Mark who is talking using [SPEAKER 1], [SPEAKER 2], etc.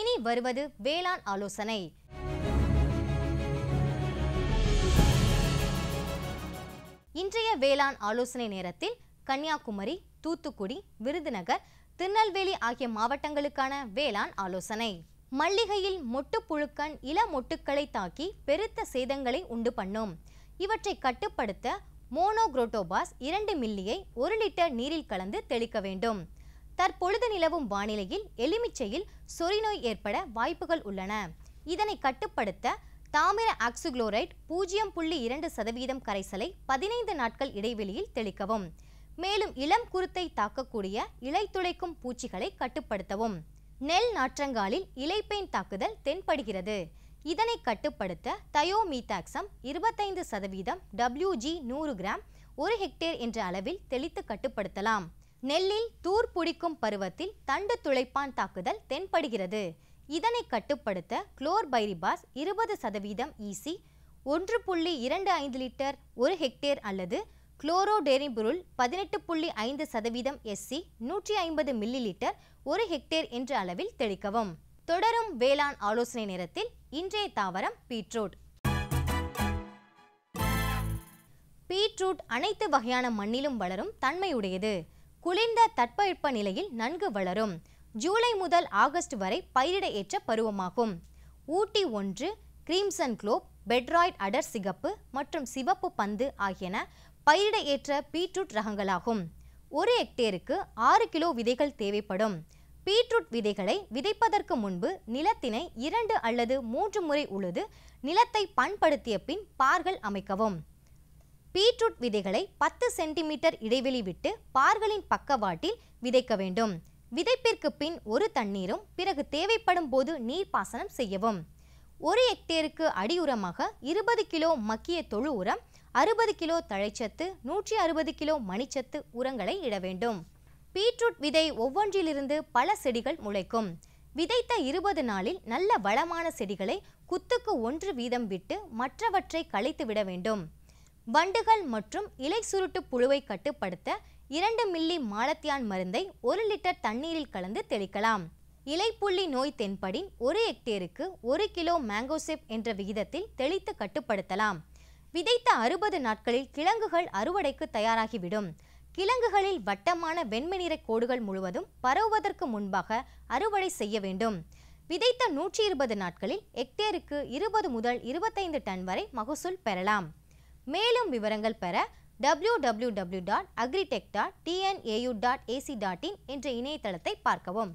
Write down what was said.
[SPEAKER 1] இனி வருவது வேளாண் ஆலோசனை இன்றைய வேளாண் ஆலோசனை நேரத்தில் கன்னியாகுமரி தூத்துக்குடி விருதுநகர் திருநெல்வேலி ஆகிய மாவட்டங்களுக்கான வேளாண் ஆலோசனை மல்லிகையில் மொட்டு புழுக்கன் இள மொட்டுக்களை தாக்கி பெருத்த சேதங்களை உண்டு பண்ணும் இவற்றை கட்டுப்படுத்த மோனோக்ரோட்டோபாஸ் இரண்டு மில்லியை ஒரு லிட்டர் நீரில் கலந்து தெளிக்க வேண்டும் தற்பொழுது நிலவும் வானிலையில் எலுமிச்சையில் சொறிநோய் ஏற்பட வாய்ப்புகள் உள்ளன இதனை கட்டுப்படுத்த தாமிர ஆக்சுகுளோரைட் பூஜ்ஜியம் புள்ளி இரண்டு சதவீதம் கரைசலை பதினைந்து நாட்கள் இடைவெளியில் தெளிக்கவும் மேலும் இளம் குருத்தை தாக்கக்கூடிய இலை துளைக்கும் பூச்சிகளை கட்டுப்படுத்தவும் நெல் நாற்றங்காலில் இலைப்பெயின் தாக்குதல் தென்படுகிறது இதனை கட்டுப்படுத்த தயோமீதாக்சம் இருபத்தைந்து சதவீதம் டபிள்யூஜி நூறு கிராம் ஒரு ஹெக்டேர் என்ற அளவில் தெளித்து கட்டுப்படுத்தலாம் நெல்லில் தூர் பிடிக்கும் பருவத்தில் தண்டு துளைப்பான் தாக்குதல் தென்படுகிறது இதனை கட்டுப்படுத்த குளோர் பைரிபாஸ் இருபது சதவீதம் ஈசி e ஒன்று புள்ளி இரண்டு ஐந்து லிட்டர் ஒரு ஹெக்டேர் அல்லது குளோரோடெரிபுருள் பதினெட்டு புள்ளி ஐந்து சதவீதம் எஸ்சி நூற்றி ஐம்பது மில்லி லிட்டர் ஒரு ஹெக்டேர் என்ற அளவில் தெளிக்கவும் தொடரும் வேளாண் ஆலோசனை நேரத்தில் இன்றைய தாவரம் பீட்ரூட் பீட்ரூட் அனைத்து வகையான மண்ணிலும் வளரும் தன்மையுடையது குளிர்ந்த தட்பவெட்ப நிலையில் நன்கு வளரும் ஜூலை முதல் ஆகஸ்ட் வரை பயிரிட ஏற்ற பருவமாகும் ஊட்டி ஒன்று கிரீம்சன் குளோப் பெட்ராய்ட் அடர் சிகப்பு மற்றும் சிவப்பு பந்து ஆகியன பயிரிட ஏற்ற பீட்ரூட் ரகங்களாகும் ஒரு ஹெக்டேருக்கு ஆறு கிலோ விதைகள் தேவைப்படும் பீட்ரூட் விதைகளை விதைப்பதற்கு முன்பு நிலத்தினை இரண்டு அல்லது மூன்று முறை உழுது நிலத்தை பண்படுத்திய பின் பார்கள் அமைக்கவும் பீட்ரூட் விதைகளை பத்து சென்டிமீட்டர் இடைவெளி விட்டு பார்களின் பக்கவாட்டில் விதைக்க வேண்டும் விதைப்பிற்கு பின் ஒரு தண்ணீரும் பிறகு தேவைப்படும் போது நீர் பாசனம் செய்யவும் ஒரு ஹெக்டேருக்கு அடி உரமாக இருபது கிலோ மக்கிய தொழு உரம் அறுபது கிலோ தழைச்சத்து நூற்றி அறுபது கிலோ மணிச்சத்து உரங்களை இட வேண்டும் பீட்ரூட் விதை ஒவ்வொன்றிலிருந்து பல செடிகள் முளைக்கும் விதைத்த இருபது நாளில் நல்ல வளமான செடிகளை குத்துக்கு ஒன்று வீதம் விட்டு மற்றவற்றை களைத்து விட வேண்டும் வண்டுகள் மற்றும் இலை சுருட்டு புழுவை கட்டுப்படுத்த இரண்டு மில்லி மாலத்தியான் மருந்தை ஒரு லிட்டர் தண்ணீரில் கலந்து தெளிக்கலாம் இலைப்புள்ளி நோய் தென்படின் ஒரு ஹெக்டேருக்கு ஒரு கிலோ மேங்கோசெப் என்ற விகிதத்தில் தெளித்து கட்டுப்படுத்தலாம் விதைத்த அறுபது நாட்களில் கிழங்குகள் அறுவடைக்கு தயாராகிவிடும் கிழங்குகளில் வட்டமான வெண்மநிற கோடுகள் முழுவதும் பரவுவதற்கு முன்பாக அறுவடை செய்ய வேண்டும் விதைத்த நூற்றி இருபது நாட்களில் ஹெக்டேருக்கு இருபது முதல் இருபத்தைந்து டன் வரை மகசூல் பெறலாம் மேலும் விவரங்கள் பெற W W W dot agritech dot TNAU dot AC dot in என்ற இணையதளத்தை பார்க்கவும்